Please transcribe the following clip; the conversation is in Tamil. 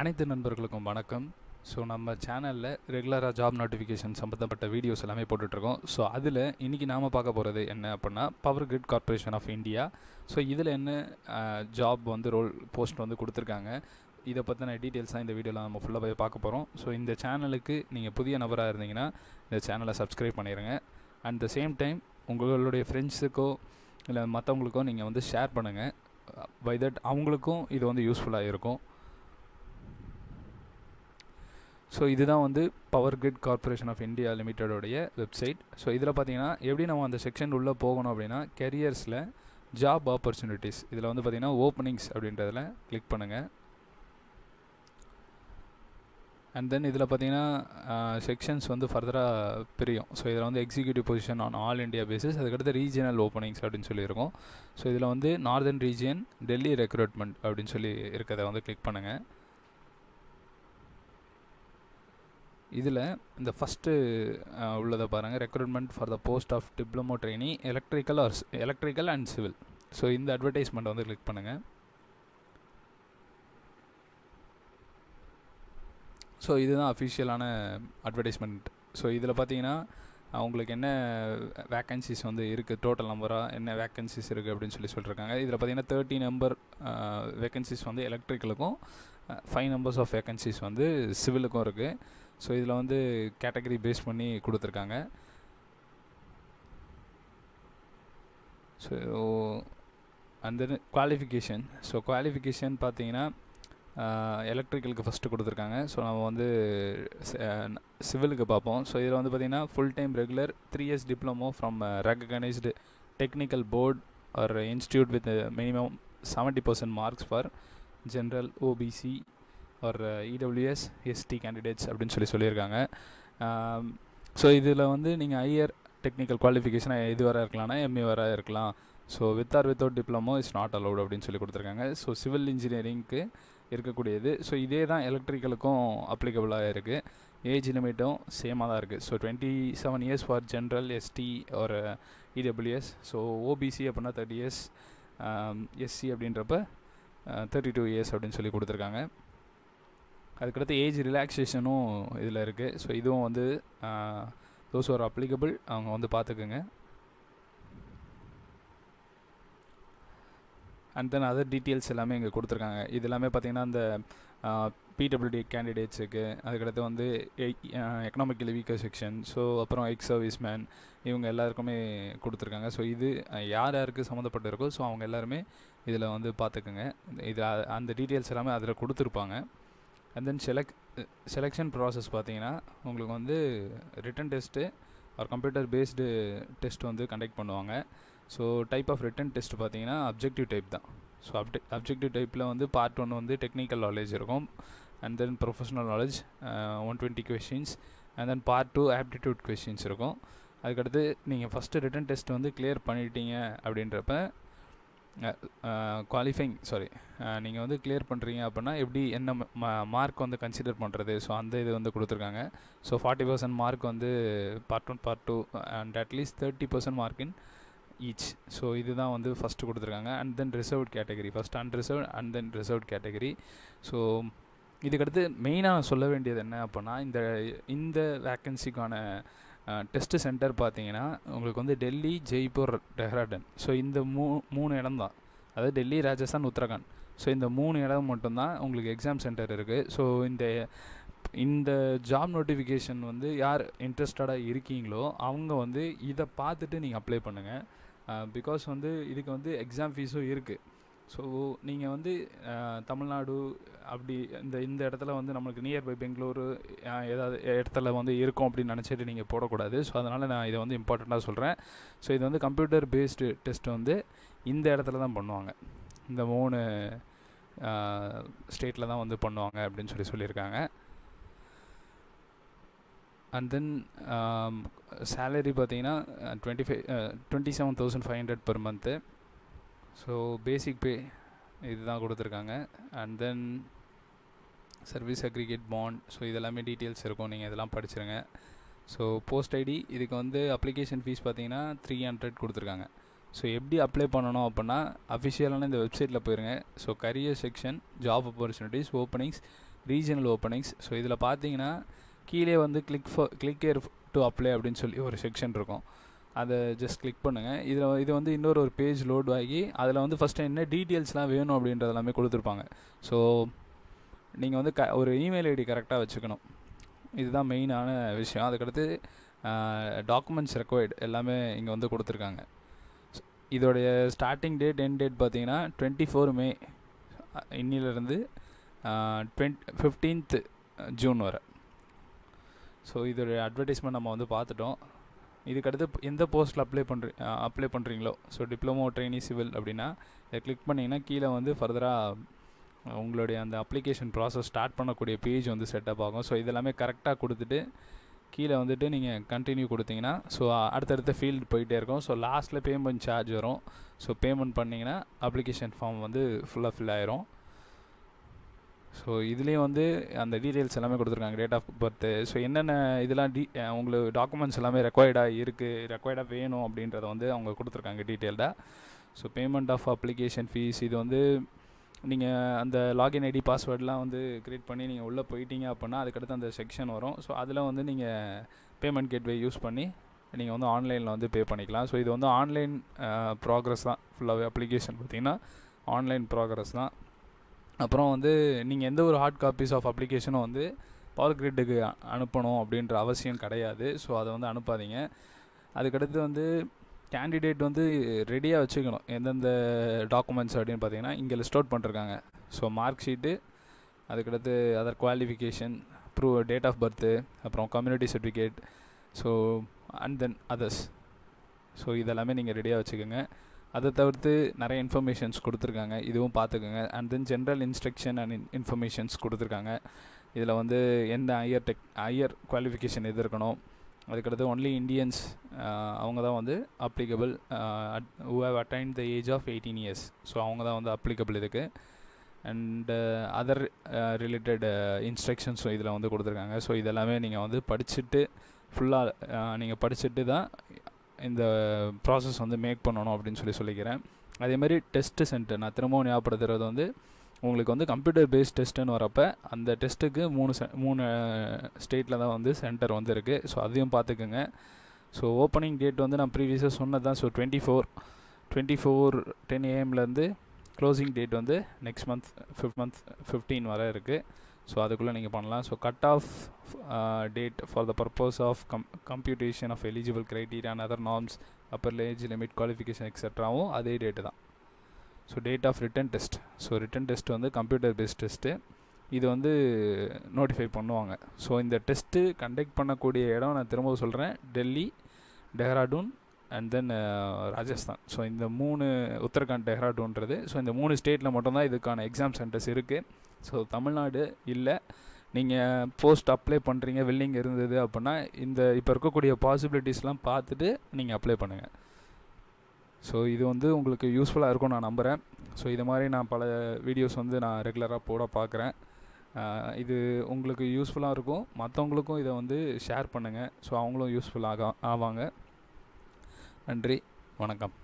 அனைத்து நண்பர்களுக்கும் வணக்கம் ஸோ நம்ம சேனலில் ரெகுலராக ஜாப் நோட்டிஃபிகேஷன் சம்மந்தப்பட்ட வீடியோஸ் எல்லாமே போட்டுட்ருக்கோம் ஸோ அதில் இன்றைக்கி நாம் பார்க்க போகிறது என்ன அப்படின்னா power grid corporation of India so இதில் என்ன ஜாப் வந்து ரோல் போஸ்ட் வந்து கொடுத்துருக்காங்க இதை பற்றின டீட்டெயில்ஸாக இந்த வீடியோவில் நம்ம ஃபுல்லாக போய் பார்க்க போகிறோம் ஸோ இந்த சேனலுக்கு நீங்கள் புதிய நபராக இருந்தீங்கன்னா இந்த சேனலை சப்ஸ்கிரைப் பண்ணிடுங்க அட் த சேம் டைம் உங்களுடைய ஃப்ரெண்ட்ஸுக்கோ இல்லை மற்றவங்களுக்கோ நீங்கள் வந்து ஷேர் பண்ணுங்கள் பை தட் அவங்களுக்கும் இது வந்து யூஸ்ஃபுல்லாக இருக்கும் ஸோ இதுதான் வந்து power grid corporation of India லிமிட்டடோடைய வெப்சைட் ஸோ இதில் பார்த்தீங்கன்னா எப்படி நம்ம அந்த செக்ஷன் உள்ளே போகணும் அப்படின்னா கெரியர்ஸில் ஜாப் ஆப்பர்ச்சுனிட்டிஸ் இதில் வந்து பார்த்திங்கன்னா ஓப்பனிங்ஸ் அப்படின்றதில் கிளிக் பண்ணுங்கள் அண்ட் தென் இதில் பார்த்தீங்கன்னா செக்ஷன்ஸ் வந்து ஃபர்தராக பிரியும் ஸோ இதில் வந்து executive position on all India basis அதுக்கடுத்து ரீஜியனல் ஓப்பனிங்ஸ் அப்படின்னு சொல்லியிருக்கோம் ஸோ இதில் வந்து நார்தன் ரீஜியன் டெல்லி ரெக்ரூட்மெண்ட் அப்படின்னு சொல்லி இருக்கிறத வந்து கிளிக் பண்ணுங்கள் இதில் இந்த ஃபஸ்ட்டு உள்ளதை பாருங்கள் recruitment for the post of diploma trainee electrical or electrical and civil so இந்த அட்வர்டைஸ்மெண்ட் வந்து கிளிக் பண்ணுங்கள் ஸோ இதுதான் அஃபிஷியலான அட்வர்டைஸ்மெண்ட் ஸோ இதில் பார்த்தீங்கன்னா அவங்களுக்கு என்ன வேக்கன்சிஸ் வந்து இருக்குது டோட்டல் நம்பராக என்ன வேக்கன்சிஸ் இருக்குது அப்படின்னு சொல்லி சொல்லியிருக்காங்க இதில் பார்த்தீங்கன்னா தேர்ட்டி நம்பர் வேக்கன்சிஸ் வந்து எலக்ட்ரிக்கலுக்கும் ஃபைவ் நம்பர்ஸ் ஆஃப் வேக்கன்சிஸ் வந்து சிவிலுக்கும் இருக்குது ஸோ இதில் வந்து கேட்டகரி பேஸ் பண்ணி கொடுத்துருக்காங்க ஸோ அந்த குவாலிஃபிகேஷன் ஸோ குவாலிஃபிகேஷன் பார்த்தீங்கன்னா எலக்ட்ரிக்கலுக்கு ஃபஸ்ட்டு கொடுத்துருக்காங்க ஸோ நம்ம வந்து சிவிலுக்கு பார்ப்போம் ஸோ இதில் வந்து பார்த்திங்கன்னா full time regular three years diploma from recognised technical board or institute with minimum seventy percent marks for general OBC or EWS ST candidates அப்படின்னு சொல்லி சொல்லியிருக்காங்க ஸோ இதில் வந்து நீங்கள் ஹையர் டெக்னிக்கல் குவாலிஃபிகேஷனாக இது வர இருக்கலாம்னா எம்ஏ வர இருக்கலாம் so with or without diploma is not allowed அப்படின்னு சொல்லி கொடுத்துருக்காங்க ஸோ சிவில் இன்ஜினியரிங்க்கு இருக்கக்கூடியது ஸோ இதே தான் எலக்ட்ரிக்கலுக்கும் அப்ளிகபிளாக இருக்குது ஏஜ் லிமிட்டும் சேமாக தான் இருக்குது so twenty seven years for general ST ஒரு இடபிள்யூஎஸ் ஸோ ஓபிசி அப்படின்னா தேர்ட்டி இயர்ஸ் எஸ்சி அப்படின்றப்ப தேர்ட்டி டூ இயர்ஸ் அப்படின்னு சொல்லி கொடுத்துருக்காங்க அதுக்கடுத்து ஏஜ் ரிலாக்ஸேஷனும் இதில் இருக்குது ஸோ இதுவும் வந்து தோஸ் ஆர் அப்ளிகபிள் அவங்க வந்து பார்த்துக்குங்க அண்ட் தென் அதர் டீட்டெயில்ஸ் எல்லாமே இங்கே கொடுத்துருக்காங்க இது எல்லாமே பார்த்தீங்கன்னா அந்த பிடபிள்யூடி கேண்டிடேட்ஸுக்கு அதுக்கடுத்து வந்து எக்கனாமிக்கலி வீக்கர் செக்ஷன் ஸோ அப்புறம் எக்ஸ் சர்வீஸ் மேன் இவங்க எல்லாருக்குமே கொடுத்துருக்காங்க ஸோ இது யார் யாருக்கு சம்மந்தப்பட்டிருக்கோ ஸோ அவங்க எல்லாருமே இதில் வந்து பார்த்துக்குங்க இது அந்த டீட்டெயில்ஸ் எல்லாமே அதில் கொடுத்துருப்பாங்க and then select selection process பார்த்தீங்கன்னா உங்களுக்கு வந்து written test or computer based test வந்து கண்டக்ட் பண்ணுவாங்க so type of written test பார்த்தீங்கன்னா அப்ஜெக்டிவ் டைப் தான் ஸோ அப்டே அப்ஜெக்டிவ் டைப்பில் வந்து பார்ட் ஒன் வந்து டெக்னிக்கல் நாலேஜ் இருக்கும் and then professional knowledge one twenty questions and then part two aptitude questions இருக்கும் அதுக்கடுத்து நீங்கள் ஃபஸ்ட்டு ரிட்டன் டெஸ்ட் வந்து கிளியர் பண்ணிட்டீங்க அப்படின்றப்ப குவாலிஃபைங் சாரி நீங்கள் வந்து கிளியர் பண்ணுறீங்க அப்படின்னா எப்படி என்ன மார்க் வந்து கன்சிடர் பண்ணுறது ஸோ அந்த இது வந்து கொடுத்துருக்காங்க ஸோ ஃபார்ட்டி பர்சன்ட் மார்க் வந்து part one part two and at least thirty percent mark in each so இதுதான் வந்து ஃபஸ்ட்டு கொடுத்துருக்காங்க and then reserved category first unreserved and then reserved category so இதுக்கடுத்து மெயினாக சொல்ல வேண்டியது என்ன அப்படின்னா இந்த இந்த வேக்கன்சிக்கான டெஸ்ட்டு சென்டர் பார்த்தீங்கன்னா உங்களுக்கு வந்து டெல்லி ஜெய்ப்பூர் டெஹ்ராடன் ஸோ இந்த மூ மூணு இடம் தான் அதாவது டெல்லி ராஜஸ்தான் உத்தரகாண்ட் ஸோ இந்த மூணு இடம் மட்டும்தான் உங்களுக்கு எக்ஸாம் சென்டர் இருக்குது ஸோ இந்த இந்த ஜாப் நோட்டிஃபிகேஷன் வந்து யார் இன்ட்ரெஸ்டடாக இருக்கீங்களோ அவங்க வந்து இதை பார்த்துட்டு நீங்கள் அப்ளை பண்ணுங்கள் பிகாஸ் வந்து இதுக்கு வந்து எக்ஸாம் ஃபீஸும் இருக்குது ஸோ நீங்கள் வந்து தமிழ்நாடு அப்படி இந்த இந்த இடத்துல வந்து நம்மளுக்கு நியர்பை பெங்களூரு ஏதாவது இடத்துல வந்து இருக்கும் அப்படின்னு நினச்சிட்டு நீங்கள் போடக்கூடாது ஸோ அதனால் நான் இதை வந்து இம்பார்ட்டண்ட்டாக சொல்கிறேன் ஸோ இது வந்து கம்ப்யூட்டர் பேஸ்டு டெஸ்ட் வந்து இந்த இடத்துல தான் பண்ணுவாங்க இந்த மூணு ஸ்டேட்டில் தான் வந்து பண்ணுவாங்க அப்படின்னு சொல்லி சொல்லியிருக்காங்க அண்ட் தென் சேலரி பார்த்தீங்கன்னா twenty five twenty seven thousand five hundred per month so basic pay இதுதான் கொடுத்துருக்காங்க and then service aggregate bond so இதெல்லாமே டீட்டெயில்ஸ் இருக்கும் நீங்கள் இதெல்லாம் படிச்சிருங்க ஸோ போஸ்ட் ஐடி இதுக்கு வந்து அப்ளிகேஷன் ஃபீஸ் பார்த்தீங்கன்னா த்ரீ ஹண்ட்ரட் கொடுத்துருக்காங்க ஸோ எப்படி அப்ளை பண்ணணும் அப்படின்னா அஃபிஷியலான இந்த வெப்சைட்டில் போயிருங்க so career section job opportunities openings regional openings so இதில் பார்த்தீங்கன்னா கீழே வந்து click for click air to apply அப்படின்னு சொல்லி ஒரு செக்ஷன் இருக்கும் அதை ஜஸ்ட் கிளிக் பண்ணுங்கள் இதில் இது வந்து இன்னொரு ஒரு பேஜ் லோட் ஆகி அதில் வந்து ஃபஸ்ட்டு என்ன டீட்டெயில்ஸ்லாம் வேணும் அப்படின்றது எல்லாமே கொடுத்துருப்பாங்க ஸோ நீங்கள் வந்து க ஒரு இமெயில் ஐடி கரெக்டாக வச்சுக்கணும் இதுதான் மெயினான விஷயம் அதுக்கடுத்து டாக்குமெண்ட்ஸ் ரெக்வயர்டு எல்லாமே இங்கே வந்து கொடுத்துருக்காங்க இதோடைய ஸ்டார்டிங் டேட் என் டேட் பார்த்தீங்கன்னா டுவெண்ட்டி ஃபோர் மே இன்னிலிருந்து டுவெண்ட் ஃபிஃப்டீன்த்து ஜூன் வரை ஸோ இதோடைய அட்வர்டைஸ்மெண்ட் நம்ம வந்து பார்த்துட்டோம் இதுக்கடுத்து எந்த போஸ்ட்டில் அப்ளை பண்ணுறீ அப்ளை பண்ணுறீங்களோ ஸோ டிப்ளமோ ட்ரெயினி சிவில் அப்படின்னா இதை கிளிக் பண்ணிங்கன்னா கீழே வந்து ஃபர்தராக உங்களுடைய அந்த அப்ளிகேஷன் ப்ராசஸ் ஸ்டார்ட் பண்ணக்கூடிய பேஜ் வந்து செட்டப் ஆகும் ஸோ இதெல்லாமே கரெக்டாக கொடுத்துட்டு கீழே வந்துட்டு நீங்கள் கண்டினியூ கொடுத்தீங்கன்னா ஸோ அடுத்தடுத்த ஃபீல்டு போயிட்டே இருக்கும் ஸோ லாஸ்ட்டில் பேமெண்ட் சார்ஜ் வரும் ஸோ பேமெண்ட் பண்ணிங்கன்னா அப்ளிகேஷன் ஃபார்ம் வந்து ஃபுல்லாக ஃபில் ஆயிரும் ஸோ இதுலேயும் வந்து அந்த டீட்டெயில்ஸ் எல்லாமே கொடுத்துருக்காங்க டேட் ஆஃப் பர்த்து ஸோ என்னென்ன இதெல்லாம் டீ உங்களுக்கு டாக்குமெண்ட்ஸ் எல்லாமே ரெக்கொயர்டாக இருக்குது ரெக்கொயர்டாக வேணும் அப்படின்றத வந்து அவங்க கொடுத்துருக்காங்க டீட்டெயில்டாக so payment of application fees இது வந்து நீங்கள் அந்த லாகின் ஐடி பாஸ்வேர்டெலாம் வந்து க்ரியேட் பண்ணி நீங்கள் உள்ளே போயிட்டீங்க அப்படின்னா அதுக்கடுத்து அந்த செக்ஷன் வரும் ஸோ அதில் வந்து நீங்கள் பேமெண்ட் கேட்வே யூஸ் பண்ணி நீங்கள் வந்து ஆன்லைனில் வந்து பே பண்ணிக்கலாம் ஸோ இது வந்து ஆன்லைன் ப்ராக்ரஸ் தான் ஃபுல்லாகவே அப்ளிகேஷன் பார்த்திங்கன்னா ஆன்லைன் ப்ராக்ரஸ் தான் அப்புறம் வந்து நீங்கள் எந்த ஒரு ஹார்ட் காப்பீஸ் ஆஃப் அப்ளிகேஷனும் வந்து பவர் கிரிட்டுக்கு அனுப்பணும் அப்படின்ற அவசியம் கிடையாது ஸோ அதை வந்து அனுப்பாதீங்க அதுக்கடுத்து வந்து கேண்டிடேட் வந்து ரெடியாக வச்சுக்கணும் எந்தெந்த டாக்குமெண்ட்ஸ் அப்படின்னு பார்த்தீங்கன்னா இங்கே லிஸ்ட் அவுட் பண்ணிருக்காங்க ஸோ மார்க் ஷீட்டு அதுக்கடுத்து other qualification proof date of birth அப்புறம் community certificate so and then others so இதெல்லாமே நீங்கள் ரெடியாக வச்சுக்கோங்க அதை தவிர்த்து நிறைய இன்ஃபர்மேஷன்ஸ் கொடுத்துருக்காங்க இதுவும் பார்த்துக்கோங்க and then general instruction and informations கொடுத்துருக்காங்க இதில் வந்து எந்த ஹையர் டெக் ஹையர் குவாலிஃபிகேஷன் எது இருக்கணும் அதுக்கடுத்து ஒன்லி இண்டியன்ஸ் அவங்க தான் வந்து applicable who have attain the age of eighteen years so அவங்க தான் வந்து அப்ளிகபிள் இதுக்கு அண்டு அதர் ரிலேட்டட் இன்ஸ்ட்ரக்ஷன்ஸும் இதில் வந்து கொடுத்துருக்காங்க ஸோ இதெல்லாமே நீங்கள் வந்து படிச்சுட்டு ஃபுல்லாக நீங்கள் படிச்சுட்டு தான் இந்த ப்ராசஸ் வந்து மேக் பண்ணணும் அப்படின்னு சொல்லி சொல்லிக்கிறேன் அதேமாதிரி டெஸ்ட்டு சென்டர் நான் திரும்பவும் ஞாபகப்படுத்துறது வந்து உங்களுக்கு வந்து கம்ப்யூட்டர் பேஸ்ட் டெஸ்ட்டுன்னு வரப்போ அந்த டெஸ்ட்டுக்கு மூணு செ மூணு ஸ்டேட்டில் தான் வந்து சென்டர் வந்துருக்கு ஸோ அதையும் பார்த்துக்குங்க ஸோ ஓப்பனிங் டேட் வந்து நான் ப்ரீவியஸாக சொன்னது தான் so twenty four twenty four ten ஏஎம்லேருந்து க்ளோசிங் டேட் வந்து next month fifth month fifteen வர இருக்குது ஸோ அதுக்குள்ளே நீங்கள் பண்ணலாம் so cut off date for the purpose of com computation of eligible criteria and other norms upper age limit qualification எக்ஸட்ராவும் அதே டேட்டு தான் so date of written test so written test வந்து கம்ப்யூட்டர் பேஸ்ட் டெஸ்ட்டு இது வந்து நோட்டிஃபை பண்ணுவாங்க ஸோ இந்த டெஸ்ட்டு கண்டக்ட் பண்ணக்கூடிய இடம் நான் திரும்ப சொல்கிறேன் Delhi Dehradun and then Rajasthan so இந்த மூணு உத்தரகாண்ட் டெஹ்ராடூன்றது ஸோ இந்த மூணு ஸ்டேட்டில் மட்டும்தான் இதுக்கான எக்ஸாம் சென்டர்ஸ் இருக்குது ஸோ தமிழ்நாடு இல்லை நீங்கள் போஸ்ட் அப்ளை பண்ணுறீங்க வில்லிங் இருந்தது அப்படின்னா இந்த இப்போ இருக்கக்கூடிய பாசிபிலிட்டிஸ்லாம் பார்த்துட்டு நீங்கள் அப்ளை பண்ணுங்கள் ஸோ இது வந்து உங்களுக்கு யூஸ்ஃபுல்லாக இருக்கும் நான் நம்புகிறேன் ஸோ இது மாதிரி நான் பல வீடியோஸ் வந்து நான் ரெகுலராக போட பார்க்குறேன் இது உங்களுக்கு யூஸ்ஃபுல்லாக இருக்கும் மற்றவங்களுக்கும் இதை வந்து ஷேர் பண்ணுங்கள் ஸோ அவங்களும் யூஸ்ஃபுல்லாக ஆவாங்க நன்றி வணக்கம்